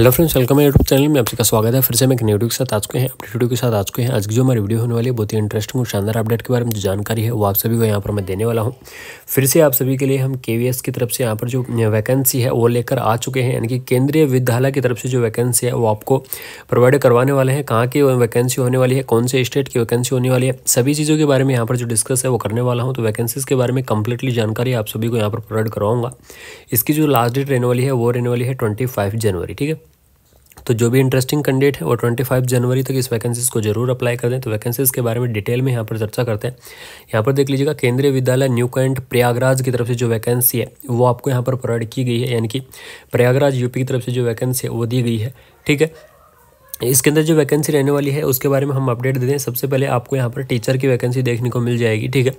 hello friends welcome है YouTube channel में आप सबका स्वागत है फिर से मैं एक वीडियो के साथ आज को हैं अपडेट वीडियो के साथ आज को हैं आज की जो हमारी वीडियो होने वाली है बहुत ही इंटरेस्टिंग और शानदार अपडेट के बारे में जो जानकारी है वो आप सभी को यहाँ पर मैं देने वाला हूँ फिर से आप सभी के लिए हम के की तरफ से यहाँ पर जो वैकेंसी है वो लेकर आ चुके हैं यानी कि केंद्रीय विद्यालय की तरफ से जो वैकेंसी है वो आपको प्रोवाइड करवाने वाले हैं कहाँ की वैकेंसी होने वाली है कौन से स्टेट की वैकेंसी होने वाली है सभी चीज़ों के बारे में यहाँ पर जो डिस्कस है वो करने वाला हूँ तो वैकेंसीज़ के बारे में कंप्लीटली जानकारी आप सभी को यहाँ पर प्रोवाइड करवाऊँगा इसकी जो लास्ट डेट रहने वाली है वो रहने वाली है ट्वेंटी जनवरी ठीक है तो जो भी इंटरेस्टिंग कैंडिडेट है वो ट्वेंटी फाइव जनवरी तक इस वैकेंसीज को जरूर अप्लाई कर दें तो वैकेंसीज के बारे में डिटेल में यहाँ पर चर्चा करते हैं यहाँ पर देख लीजिएगा केंद्रीय विद्यालय न्यू कैंट प्रयागराज की तरफ से जो वैकेंसी है वो आपको यहाँ पर प्रोवाइड की गई है यानी कि प्रयागराज यूपी की तरफ से जो वैकेंसी है वो दी गई है ठीक है इसके अंदर जो वैकेंसी रहने वाली है उसके बारे में हम अपडेट दे दें सबसे पहले आपको यहाँ पर टीचर की वैकेंसी देखने को मिल जाएगी ठीक है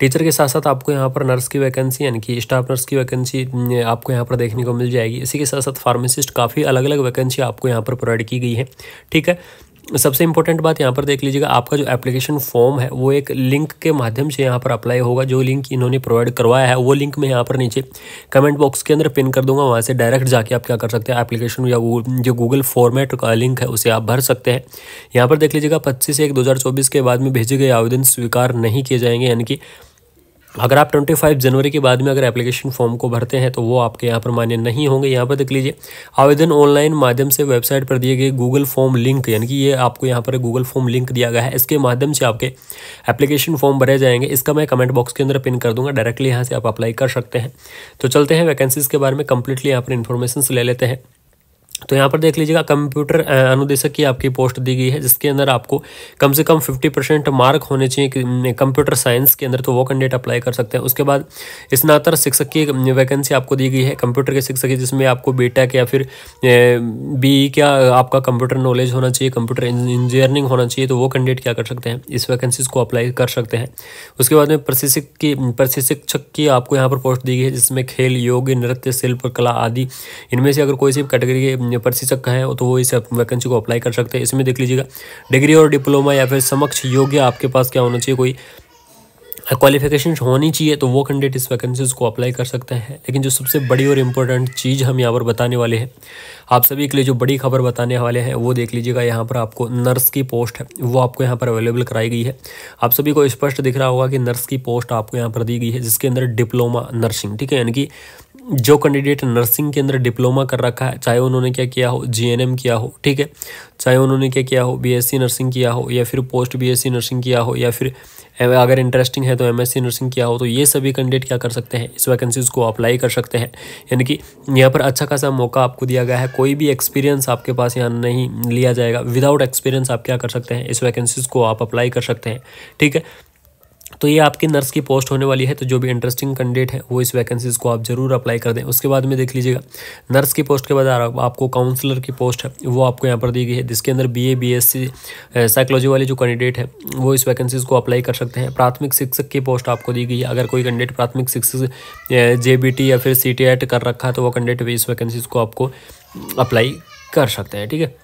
टीचर के साथ साथ आपको यहाँ पर नर्स की वैकेंसी यानी कि स्टाफ नर्स की वैकेंसी आपको यहाँ पर देखने को मिल जाएगी इसी के साथ साथ फार्मासिस्ट काफ़ी अलग अलग वैकेंसी आपको यहाँ पर प्रोवाइड की गई है ठीक है सबसे इंपॉर्टेंट बात यहाँ पर देख लीजिएगा आपका जो एप्लीकेशन फॉर्म है वो एक लिंक के माध्यम से यहाँ पर अप्लाई होगा जो लिंक इन्होंने प्रोवाइड करवाया है वो लिंक मैं यहाँ पर नीचे कमेंट बॉक्स के अंदर पिन कर दूंगा वहाँ से डायरेक्ट जाके आप क्या कर सकते हैं एप्लीकेशन या जो गूगल फॉर्मेट का लिंक है उसे आप भर सकते हैं यहाँ पर देख लीजिएगा पच्चीस एक दो के बाद में भेजे गए आवेदन स्वीकार नहीं किए जाएंगे यानी कि अगर आप 25 जनवरी के बाद में अगर एप्लीकेशन फॉर्म को भरते हैं तो वो आपके यहाँ पर मान्य नहीं होंगे यहाँ पर देख लीजिए आवेदन ऑनलाइन माध्यम से वेबसाइट पर दिए गए गूगल फॉर्म लिंक यानी कि ये आपको यहाँ पर गूगल फॉर्म लिंक दिया गया है इसके माध्यम से आपके एप्लीकेशन फॉर्म भरे जाएंगे इसका मैं कमेंट बॉक्स के अंदर पिन कर दूंगा डायरेक्टली यहाँ से आप अप्लाई कर सकते हैं तो चलते हैं वैकेंसीज के बारे में कंप्लीटली यहाँ पर इन्फॉर्मेशन ले लेते हैं तो यहाँ पर देख लीजिएगा कंप्यूटर अनुदेशक की आपकी पोस्ट दी गई है जिसके अंदर आपको कम से कम 50 परसेंट मार्क होने चाहिए कंप्यूटर साइंस के अंदर तो वो कैंडिडेट अप्लाई कर सकते हैं उसके बाद स्नातर शिक्षक की वैकेंसी आपको दी गई है कंप्यूटर के शिक्षक की जिसमें आपको बीटेक या फिर बी e क्या आपका कंप्यूटर नॉलेज होना चाहिए कंप्यूटर इंजीनियरिंग होना चाहिए तो वो कैंडिडेट क्या कर सकते हैं इस वैकेंसीज को अप्लाई कर सकते हैं उसके बाद में प्रशिक्षक की प्रशिक्षक की आपको यहाँ पर पोस्ट दी गई है जिसमें खेल योग नृत्य शिल्प कला आदि इनमें से अगर कोई सी कैटेगरी के प्रशिक्षक हैं तो वो इस वैकेंसी को अप्लाई कर सकते हैं इसमें देख लीजिएगा डिग्री और डिप्लोमा या फिर समक्ष योग्य आपके पास क्या होना चाहिए कोई क्वालिफिकेशन होनी चाहिए तो वो कैंडिडेट इस वैकेंसीज को अप्लाई कर सकते हैं लेकिन जो सबसे बड़ी और इम्पोर्टेंट चीज़ हम यहाँ पर बताने वाले हैं आप सभी के लिए जो बड़ी खबर बताने वाले हैं वो देख लीजिएगा यहाँ पर आपको नर्स की पोस्ट है वो आपको यहाँ पर अवेलेबल कराई गई है आप सभी को स्पष्ट दिख रहा होगा कि नर्स की पोस्ट आपको यहाँ पर दी गई है जिसके अंदर डिप्लोमा नर्सिंग ठीक है यानी कि जो कैंडिडेट नर्सिंग के अंदर डिप्लोमा कर रखा है चाहे उन्होंने क्या किया हो जीएनएम किया हो ठीक है चाहे उन्होंने क्या किया हो बीएससी नर्सिंग किया हो या फिर पोस्ट बीएससी नर्सिंग किया हो या फिर अगर इंटरेस्टिंग है तो एम नर्सिंग किया हो तो ये सभी कैंडिडेट क्या कर सकते हैं इस वैकेंसीज़ को अप्लाई कर सकते हैं यानी कि यहाँ पर अच्छा खासा मौका आपको दिया गया है कोई भी एक्सपीरियंस आपके पास यहाँ नहीं लिया जाएगा विदाउट एक्सपीरियंस आप क्या कर सकते हैं इस वैकेंसीज़ को आप अप्लाई कर सकते हैं ठीक है तो ये आपकी नर्स की पोस्ट होने वाली है तो जो भी इंटरेस्टिंग कैंडिडेट है वो इस वैकेंसीज़ को आप ज़रूर अप्लाई कर दें उसके बाद में देख लीजिएगा नर्स की पोस्ट के बाद आपको काउंसलर की पोस्ट है वो आपको यहाँ पर दी गई है जिसके अंदर B A B S C psychology वाले जो कैंडिडेट है वो इस वैकेंसीज़ को अप्लाई कर सकते हैं प्राथमिक शिक्षक की पोस्ट आपको दी गई है अगर कोई कैंडिडेट प्राथमिक शिक्षक जे बी टी या फिर सी टी एट कर रखा है तो वो कैंडिडेट भी इस वैकेंसीज़ को आपको अप्लाई कर सकते हैं ठीक है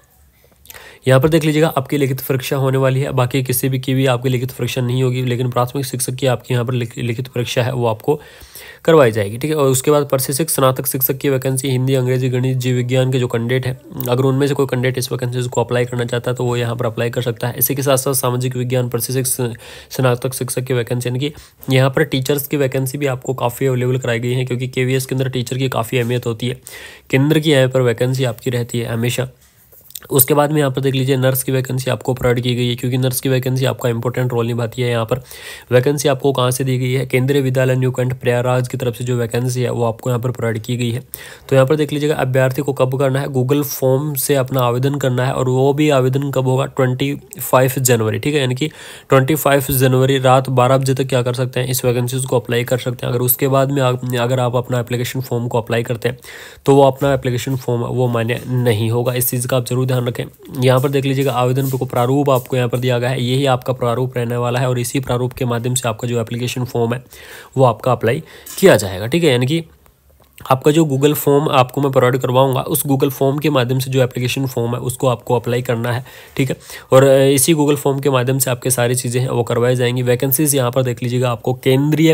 यहाँ पर देख लीजिएगा आपकी लिखित परीक्षा होने वाली है बाकी किसी भी की भी आपकी लिखित परीक्षा नहीं होगी लेकिन प्राथमिक शिक्षक की आपकी यहाँ पर लिखित परीक्षा है वो आपको करवाई जाएगी ठीक है और उसके बाद प्रशिक्षक स्नातक शिक्षक की वैकेंसी हिंदी अंग्रेजी गणित जीव विज्ञान के जो कैंडिडेट है अगर उनमें से कोई कैंडिडेट इस वैकेंसी को अप्लाई करना चाहता है तो वो यहाँ पर अप्लाई कर सकता है इसी के साथ साथ सामाजिक विज्ञान प्रशिक्षक स्नातक शिक्षक की वैकेंसी यानी कि यहाँ पर टीचर्स की वैकेंसी भी आपको काफ़ी अवेलेबल कराई गई है क्योंकि के के अंदर टीचर की काफ़ी अहमियत होती है केंद्र की यहाँ पर वैकेंसी आपकी रहती है हमेशा उसके बाद में यहाँ पर देख लीजिए नर्स की वैकेंसी आपको प्रोवाइड की गई है क्योंकि नर्स की वैकेंसी आपका इंपॉर्टेंट रोल निभाती है यहाँ पर वैकेंसी आपको कहाँ से दी गई है केंद्रीय विद्यालय न्यू कैंट प्रयागराज की तरफ से जो वैकेंसी है वो आपको यहाँ पर प्रोवाइड की गई है तो यहाँ पर देख लीजिएगा अभ्यर्थी को कब करना है गूगल फॉर्म से अपना आवेदन करना है और वो भी आवेदन कब होगा ट्वेंटी जनवरी ठीक है यानी कि ट्वेंटी जनवरी रात बारह बजे तक क्या कर सकते हैं इस वैकेंसी को अप्लाई कर सकते हैं अगर उसके बाद में अगर आप अपना एप्लीकेशन फॉर्म को अप्लाई करते हैं तो वो अपना एप्लीकेशन फॉर्म वो मान्य नहीं होगा इस चीज़ का आप जरूर ध्यान रखें यहाँ पर देख लीजिएगा आवेदन को प्रारूप आपको यहाँ पर दिया गया है यही आपका प्रारूप रहने वाला है और इसी प्रारूप के माध्यम से आपका जो एप्लीकेशन फॉर्म है वो आपका अप्लाई किया जाएगा ठीक है यानी कि आपका जो गूगल फॉर्म आपको मैं प्रोवाइड करवाऊंगा उस गूगल फॉर्म के माध्यम से जो एप्लीकेशन फॉर्म है उसको आपको अप्लाई करना है ठीक है और इसी गूगल फॉर्म के माध्यम से आपके सारी चीज़ें हैं वो करवाई जाएंगी वैकेंसीज यहाँ पर देख लीजिएगा आपको केंद्रीय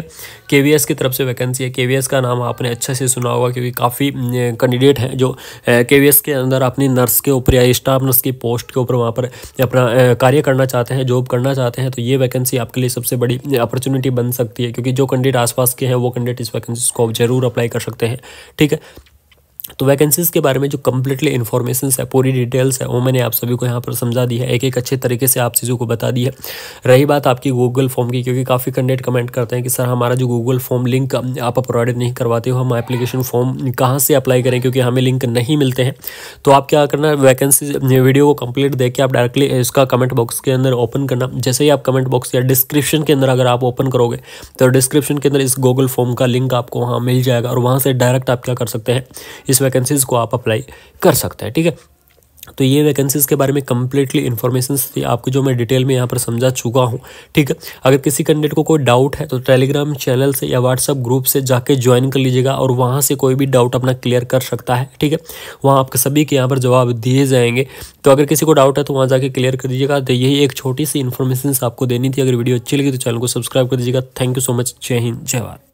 के वी की तरफ से वैकेंसी है के का नाम आपने अच्छे से सुना होगा क्योंकि काफ़ी कैंडिडेट हैं जो के के अंदर अपनी नर्स के ऊपर या स्टाफ नर्स की पोस्ट के ऊपर वहाँ पर अपना कार्य करना चाहते हैं जॉब करना चाहते हैं तो ये वैकेंसी आपके लिए सबसे बड़ी अपॉर्चुनिटी बन सकती है क्योंकि जो कैंडिडेट आसपास के हैं वो कैंडिडेट इस वैकेंसी को जरूर अप्लाई कर सकते हैं हैं ठीक है तो वैकेंसीज़ के बारे में जो कम्प्लीटली इन्फॉर्मेशन है पूरी डिटेल्स है वो मैंने आप सभी को यहाँ पर समझा दी है एक एक अच्छे तरीके से आप चीज़ों को बता दी है रही बात आपकी गूगल फॉर्म की क्योंकि काफ़ी कंडेट कमेंट करते हैं कि सर हमारा जो गूगल फॉर्म लिंक आप प्रोवाइड नहीं करवाते हो हम एप्लीकेशन फॉर्म कहाँ से अप्लाई करें क्योंकि हमें लिंक नहीं मिलते हैं तो आप क्या करना वैकेंसी वीडियो को कंप्लीट देख के आप डायरेक्टली इसका कमेंट बॉक्स के अंदर ओपन करना जैसे ही आप कमेंट बॉक्स या डिस्क्रिप्शन के अंदर अगर आप ओपन करोगे तो डिस्क्रिप्शन के अंदर इस गूगल फॉर्म का लिंक आपको वहाँ मिल जाएगा और वहाँ से डायरेक्ट आप क्या कर सकते हैं इस वैकेंसीज़ को आप अप्लाई कर सकते हैं ठीक है तो ये वैकेंसीज़ के बारे में कम्प्लीटली इन्फॉर्मेशन थी आपको जो मैं डिटेल में यहाँ पर समझा चुका हूँ ठीक है अगर किसी कैंडिडेट को कोई डाउट है तो टेलीग्राम चैनल से या व्हाट्सअप ग्रुप से जाके ज्वाइन कर लीजिएगा और वहाँ से कोई भी डाउट अपना क्लियर कर सकता है ठीक है वहाँ आपके सभी के यहाँ पर जवाब दिए जाएंगे तो अगर किसी को डाउट है तो वहाँ जाके क्लियर कर दीजिएगा तो यही एक छोटी सी इन्फॉर्मेशन आपको देनी थी अगर वीडियो अच्छी लगी तो चैनल को सब्सक्राइब कर दीजिएगा थैंक यू सो मच जय हिंद जय भारत